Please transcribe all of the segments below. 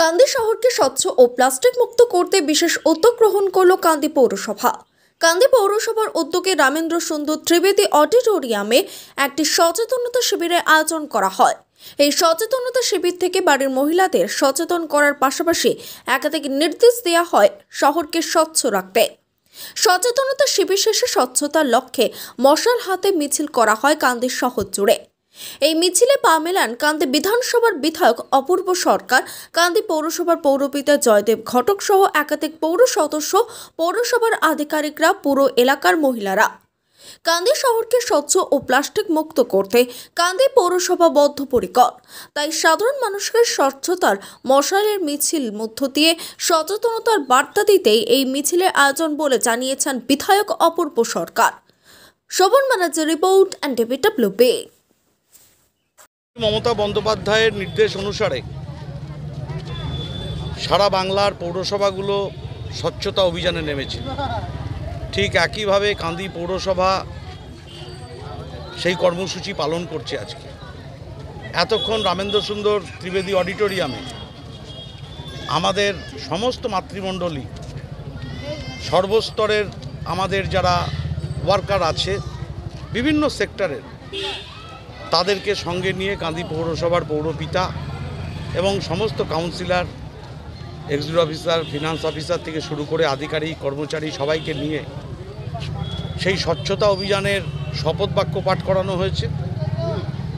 কান্দি শহরকে স্বচ্ছ ও প্লাস্টিক মুক্ত করতে বিশেষ উদ্যোগ গ্রহণ করল কান্দি পৌরসভা কান্দি পৌরসভার উদ্যোগে রামেন্দ্র সুন্দর ত্রিবেদী অডিটোরিয়ামে একটি সচেতনতা শিবিরের আয়োজন করা হয় এই সচেতনতা শিবির থেকে বাড়ির মহিলাদের সচেতন করার পাশাপাশি একাধিক নির্দেশ দেওয়া হয় শহরকে স্বচ্ছ রাখতে সচেতনতা শিবির শেষে স্বচ্ছতার লক্ষ্যে মশাল হাতে মিছিল করা হয় কান্দি শহর জুড়ে এই মিছিলে পা মেলান কান্দি বিধানসভার বিধায়ক অপূর্ব সরকার কান্দি পৌরসভার পৌরপিতা জয়দেব ঘটক সহ একাধিক পৌর সদস্য পৌরসভার আধিকারিকরা পুরো এলাকার মহিলারা কান্দি শহরকে স্বচ্ছ ও প্লাস্টিক মুক্ত করতে কান্দি পৌরসভা বদ্ধপরিকর তাই সাধারণ মানুষকে স্বচ্ছতার মশালের মিছিল মধ্য দিয়ে সচেতনতার বার্তা দিতেই এই মিছিলের আয়োজন বলে জানিয়েছেন বিধায়ক Apurba Sarkar Shovan manager report and ডেভিডব্লিউ মমতা বন্দ্যোপাধ্যায়ের নির্দেশ অনুসারে সারা বাংলার পৌরসভাগুলো স্বচ্ছতা অভিযানে নেমেছে ঠিক একইভাবে কান্দি পৌরসভা সেই কর্মসূচি পালন করছে আজকে এতক্ষণ রামেন্দ্র সুন্দর ত্রিবেদী অডিটোরিয়ামে আমাদের সমস্ত মাতৃমণ্ডলী সর্বস্তরের আমাদের যারা ওয়ার্কার আছে বিভিন্ন সেক্টরের তাদেরকে সঙ্গে নিয়ে কাঁদি পৌরসভার পৌরপিতা এবং সমস্ত councillor executive officer finance officer থেকে শুরু করে আধিকারিক কর্মচারী সবাইকে নিয়ে সেই স্বচ্ছতা অভিযানের শপথ বাক্য পাঠ করানো হয়েছে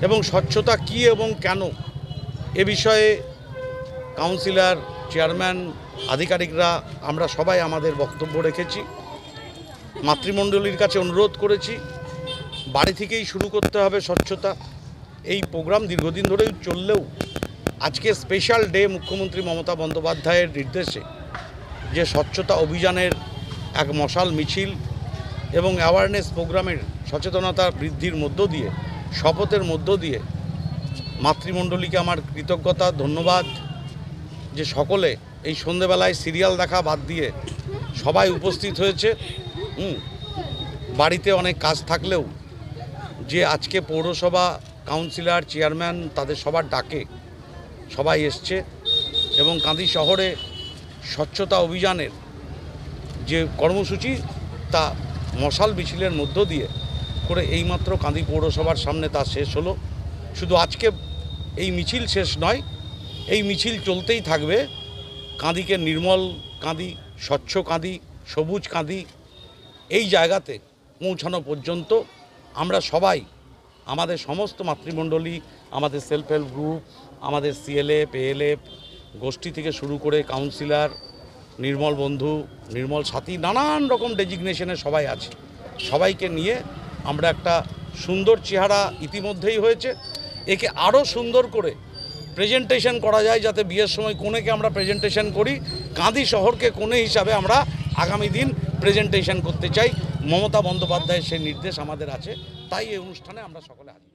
এবং স্বচ্ছতা কি এবং কেন এ বিষয়ে কাউন্সিলর চেয়ারম্যান আধিকারিকরা আমরা সবাই আমাদের বক্তব্য রেখেছি মাতৃমণ্ডলীর কাছে অনুরোধ করেছি বাড়ি থেকেই শুরু করতে হবে স্বচ্ছতা এই প্রোগ্রাম দীর্ঘদিন ধরেই চললেও আজকে স্পেশাল ডে মুখ্যমন্ত্রী মমতা বন্দ্যোপাধ্যায়ের নির্দেশে যে স্বচ্ছতা অভিযানের এক মশাল মিছিল এবং অ্যাওয়ারনেস প্রোগ্রামের সচেতনতা বৃদ্ধির মধ্য দিয়ে শপথের মধ্য দিয়ে মাতৃমণ্ডলীকে আমার কৃতজ্ঞতা ধন্যবাদ যে সকলে এই সন্ধেবেলায় সিরিয়াল দেখা বাদ দিয়ে সবাই উপস্থিত হয়েছে বাড়িতে অনেক কাজ থাকলেও যে আজকে পৌরসভা কাউন্সিলর চেয়ারম্যান তাদের সবার ডাকে সবাই এসছে এবং কাঁদি শহরে স্বচ্ছতা অভিযানের যে কর্মসূচি তা মশাল মিছিলের মধ্য দিয়ে করে এইমাত্র কাঁদি পৌরসভার সামনে তা শেষ হলো শুধু আজকে এই মিছিল শেষ নয় এই মিছিল চলতেই থাকবে কাঁদিকে নির্মল কাঁদি স্বচ্ছ কাঁদি সবুজ কাঁদি এই জায়গাতে পৌঁছানো পর্যন্ত আমরা সবাই আমাদের সমস্ত মাতৃমণ্ডলী আমাদের সেলফ হেল্প গ্রুপ আমাদের সিএলএফ এএলএফ গোষ্ঠী থেকে শুরু করে কাউন্সিলার নির্মল বন্ধু নির্মল সাথী নানান রকম ডেজিগনেশনে সবাই আছে সবাইকে নিয়ে আমরা একটা সুন্দর চেহারা ইতিমধ্যেই হয়েছে একে আরও সুন্দর করে প্রেজেন্টেশন করা যায় যাতে বিয়ের সময় কোনেকে আমরা প্রেজেন্টেশন করি কাঁদি শহরকে কোনে হিসাবে আমরা আগামী দিন প্রেজেন্টেশন করতে চাই মমতা বন্দ্যোপাধ্যায়ের সেই নির্দেশ আমাদের আছে তাই এই অনুষ্ঠানে আমরা সকলে হাজির